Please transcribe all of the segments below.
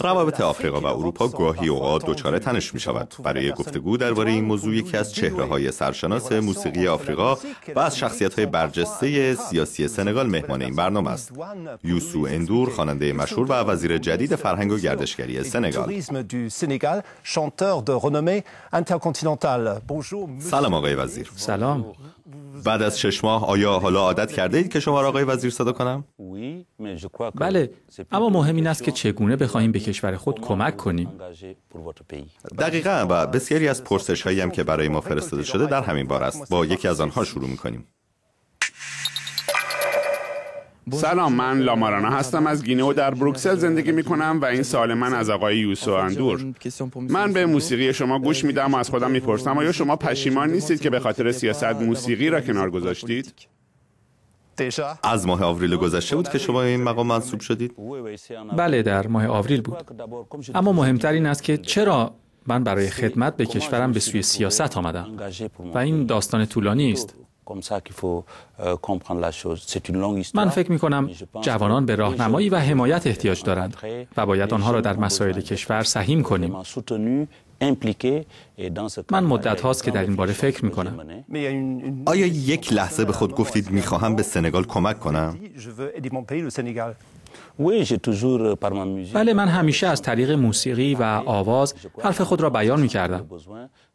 روابط آفریقا و اروپا گاهی اوقات دچار تنش می شود برای گفتگو درباره این موضوع یکی از چهره های سرشناس موسیقی آفریقا و از شخصیت های برجسته سیاسی سنگال مهمان این برنامه است یوسو اندور خواننده مشهور و وزیر جدید فرهنگ و گردشگری سنگال سلام آقای وزیر سلام بعد از شش ماه آیا حالا عادت کرده اید که شما را آقای وزیر صدا کنم؟ بله اما مهم این است که چگونه بخواهیم به کشور خود کمک کنیم دقیقا و بسیاری از پرسش هم که برای ما فرستاده شده در همین بار است با یکی از آنها شروع می کنیم سلام من لامارانا هستم از گینه و در بروکسل زندگی می کنم و این سال من از آقای یوسو اندور من به موسیقی شما گوش میدم و از خودم میپرسم آیا شما پشیمان نیستید که به خاطر سیاست موسیقی را کنار گذاشتید؟ از ماه آوریل گذشته بود که شما این مقام منصوب شدید؟ بله در ماه آوریل بود اما مهمتر این است که چرا من برای خدمت به کشورم به سوی سیاست آمدم و این داستان طولانی است من فکر می کنم جوانان به راهنمایی و حمایت احتیاج دارند و باید آنها را در مسائل کشور سهیم کنیم. من مدت هاست که در این باره فکر می کنم. آیا یک لحظه به خود گفتید می خواهم به سنگال کمک کنم؟ بله من euh, همیشه از طریق موسیقی و آواز حرف خود را بیان می کردم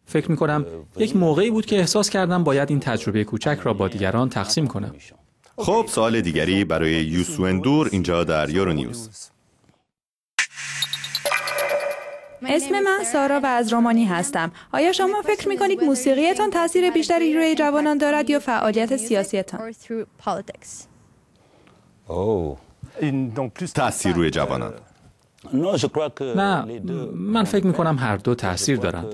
فکر می کنم یک موقعی بود که احساس کردم باید این تجربه کوچک را با دیگران تقسیم کنم. خب سوال دیگری برای یوسوندور اینجا در یورو نیوز. اسم من سارا و از رومانی هستم. آیا شما فکر می کنید موسیقیتان تاثیر بیشتری روی جوانان دارد یا فعالیت سیاسیتان؟ تاثیر روی جوانان. نه من فکر می کنم هر دو تاثیر دارند.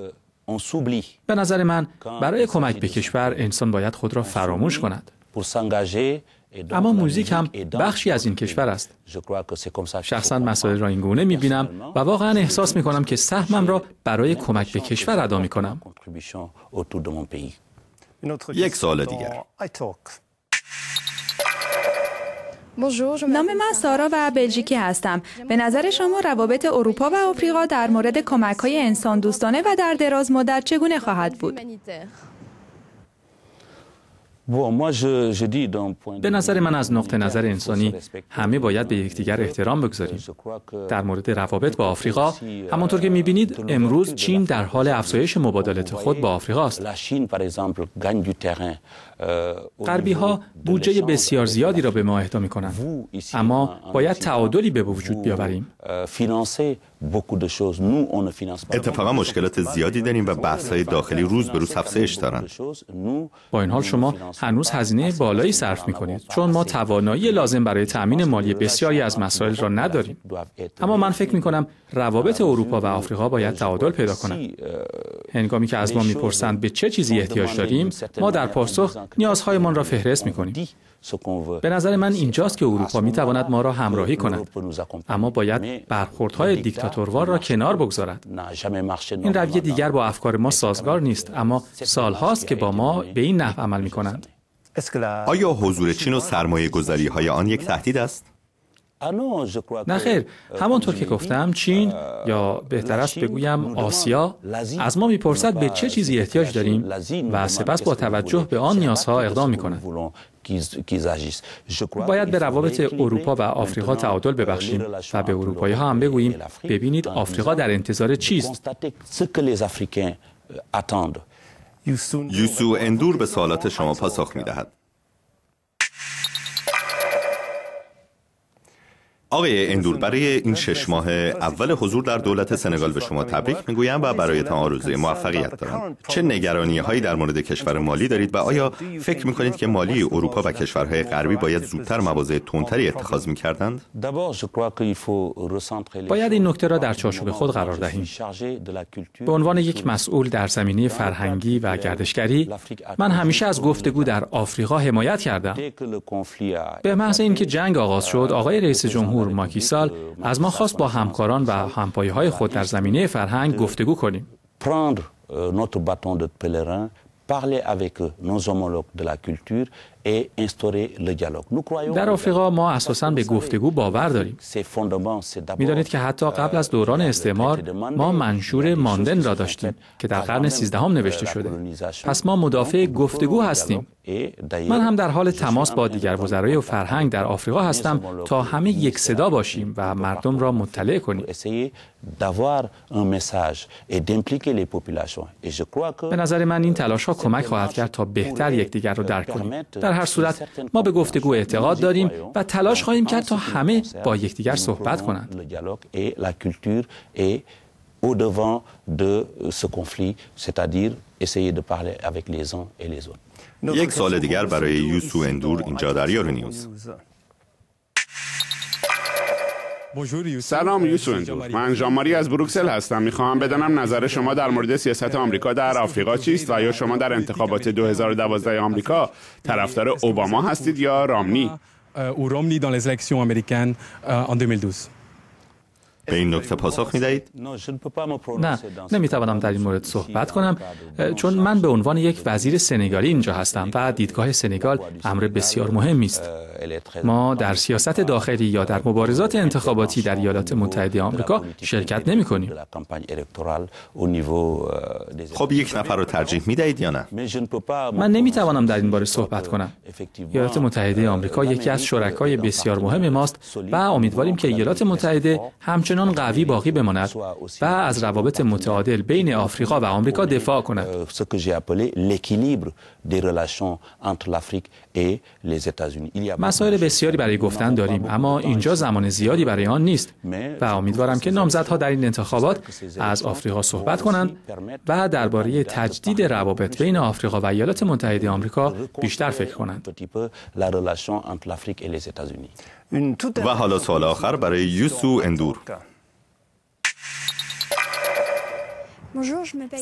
به نظر من برای کمک به کشور انسان باید خود را فراموش کند اما موزیک هم بخشی از این کشور است شخصا مسائل را این گونه می بینم و واقعا احساس می کنم که سهمم را برای کمک به کشور ادا می کنم یک سال دیگر نام من سارا و بلژیکی هستم. به نظر شما روابط اروپا و آفریقا در مورد کمک های انسان دوستانه و در دراز مدت چگونه خواهد بود؟ به نظر من از نقطه نظر انسانی همه باید به یکدیگر احترام بگذاریم در مورد روابط با آفریقا euh, همانطور که میبینید امروز چین در حال افزایش مبادلات خود با آفریقا است euh, غربی ها بودجه بسیار زیادی را به ما اهدا می کنند اما باید تعادلی به وجود بیاوریم euh, اتفاقا مشکلات زیادی داریم و بحث های داخلی روز به روز افزایش دارن. با این حال شما هنوز هزینه بالایی صرف می کنید چون ما توانایی لازم برای تأمین مالی بسیاری از مسائل را نداریم اما من فکر می کنم روابط اروپا و آفریقا باید تعادل پیدا کنند euh, هنگامی که از ما میپرسند به چه چیزی احتیاج داریم ما در پاسخ نیازهایمان را فهرست می کنیم به نظر من اینجاست که اروپا می تواند ما را همراهی کند اما باید برخوردهای دیکتاتوروار را کنار بگذارد این رویه دیگر با افکار ما سازگار نیست اما سالهاست که با ما به این نحو عمل می کنند آیا حضور چین و سرمایه گذاری های آن یک تهدید است؟ نخیر euh, همانطور که گفتم چین euh، یا بهتر است بگویم آسیا از ما میپرسد به چه چیزی احتیاج داریم و سپس با توجه به آن نیازها اقدام میکنند باید به روابط اروپا و آفریقا تعادل ببخشیم و به اروپایی ها هم بگوییم ببینید آفریقا در انتظار چیست euh, یوسو اندور به سوالات شما پاسخ میدهد آقای اندور برای این شش ماه اول حضور در دولت سنگال به شما تبریک میگویم و برای برایتان آرزوی موفقیت دارم چه نگرانی هایی در مورد کشور مالی دارید و آیا فکر می کنید که مالی اروپا و کشورهای غربی باید زودتر مواضع تونتری اتخاذ می کردند؟ باید این نکته را در چارچوب خود قرار دهیم به عنوان یک مسئول در زمینه فرهنگی و گردشگری من همیشه از گفتگو در آفریقا حمایت کردم به محض اینکه جنگ آغاز شد آقای رئیس جمهور تیمور ماکیسال از ما خواست با همکاران و همپایه های خود در زمینه فرهنگ گفتگو کنیم. prendre euh, notre bâton de pèlerin, parler avec euh, nos homologues de la culture در آفریقا ما اساسا به گفتگو باور داریم میدانید که حتی euh, قبل از دوران استعمار ما منشور ماندن را داشتیم که در قرن سیزدهم euh, نوشته شده پس ما مدافع گفتگو هستیم من هم در حال تماس با دیگر وزرای و فرهنگ در آفریقا هستم تا همه یک صدا باشیم و مردم را مطلع کنیم به نظر من این تلاش ها کمک خواهد کرد تا بهتر یکدیگر را درک کنیم در هر صورت ما به گفتگو اعتقاد داریم و تلاش خواهیم کرد تا همه با یکدیگر صحبت کنند. یک سال دیگر برای یوسو اندور اینجا در یارو نیوز. سلام یوسف اندور من ماری از بروکسل هستم میخواهم بدانم نظر شما در مورد سیاست آمریکا در آفریقا چیست و یا شما در انتخابات 2012 آمریکا طرفدار اوباما هستید یا رامنی او رامنی در انتخابات آمریکا 2012 به این نکته پاسخ می دهید؟ نه نمی توانم در این مورد صحبت کنم چون من به عنوان یک وزیر سنگالی اینجا هستم و دیدگاه سنگال امر بسیار مهمی است ما در سیاست داخلی یا در مبارزات انتخاباتی در ایالات متحده آمریکا شرکت نمی کنیم خب یک نفر رو ترجیح می دهید یا نه؟ من نمی توانم در این باره صحبت کنم ایالات متحده آمریکا یکی از شرکای بسیار مهم ماست و امیدواریم که ایالات متحده همچنان همچنان قوی باقی بماند و از روابط متعادل بین آفریقا و آمریکا دفاع کند. Euh, مسائل بسیاری برای گفتن داریم اما اینجا زمان زیادی برای آن نیست و امیدوارم که نامزدها در این انتخابات از آفریقا صحبت کنند و درباره تجدید روابط بین آفریقا و ایالات متحده آمریکا بیشتر فکر کنند. و حالا سال آخر برای یوسو اندور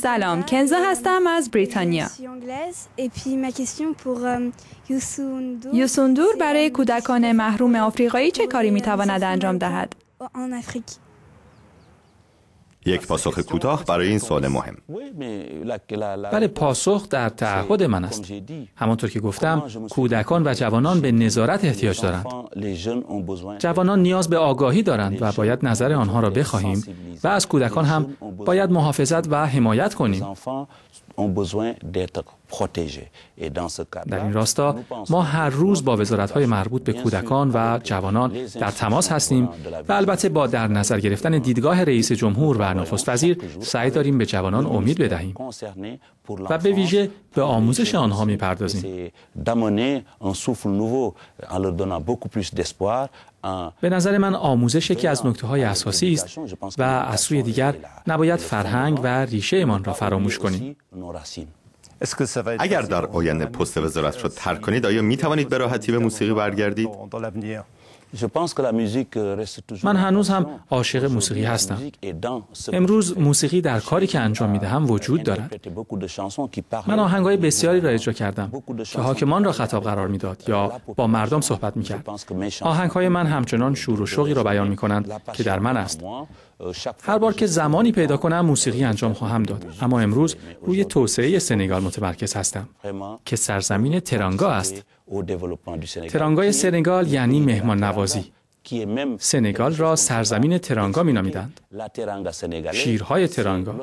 سلام کنزا هستم از بریتانیا یوسوندور برای کودکان محروم آفریقایی چه کاری میتواند انجام دهد یک پاسخ کوتاه برای این سوال مهم بله پاسخ در تعهد من است همانطور که گفتم کودکان و جوانان به نظارت احتیاج دارند جوانان نیاز به آگاهی دارند و باید نظر آنها را بخواهیم و از کودکان هم باید محافظت و حمایت کنیم در این راستا ما هر روز با های مربوط به کودکان و جوانان در تماس هستیم و البته با در نظر گرفتن دیدگاه رئیس جمهور و نخست وزیر سعی داریم به جوانان امید بدهیم و به ویژه به آموزش آنها پردازیم به نظر من آموزش یکی از نکته های اساسی است و از سوی دیگر نباید فرهنگ و ریشه را فراموش کنیم. اگر در آینده پست وزارت را ترک کنید آیا می توانید به راحتی به موسیقی برگردید؟ من هنوز هم عاشق موسیقی هستم. امروز موسیقی در کاری که انجام می دهم وجود دارد. من آهنگهای بسیاری را اجرا کردم که حاکمان را خطاب قرار می داد یا با مردم صحبت می کرد. های من همچنان شور و شوقی را بیان می کنند که در من است. هر بار که زمانی پیدا کنم موسیقی انجام خواهم داد اما امروز روی توسعه سنگال متمرکز هستم که سرزمین ترانگا است ترانگای سنگال یعنی مهمان نوازی بله. سنگال را سرزمین ترانگا می نامیدند. شیرهای ترانگا.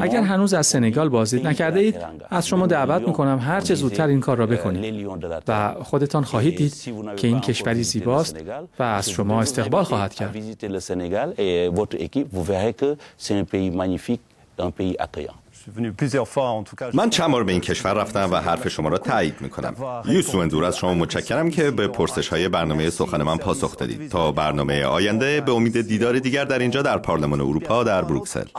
اگر هنوز از سنگال بازدید نکرده اید، از شما دعوت می کنم هر چه زودتر این کار را بکنید و خودتان خواهید دید که این کشوری زیباست و از شما استقبال خواهد کرد. من چند بار به این کشور رفتم و حرف شما را تایید می کنم یوسو از شما متشکرم که به پرسش های برنامه سخن من پاسخ دادید تا برنامه آینده به امید دیدار دیگر در اینجا در پارلمان اروپا در بروکسل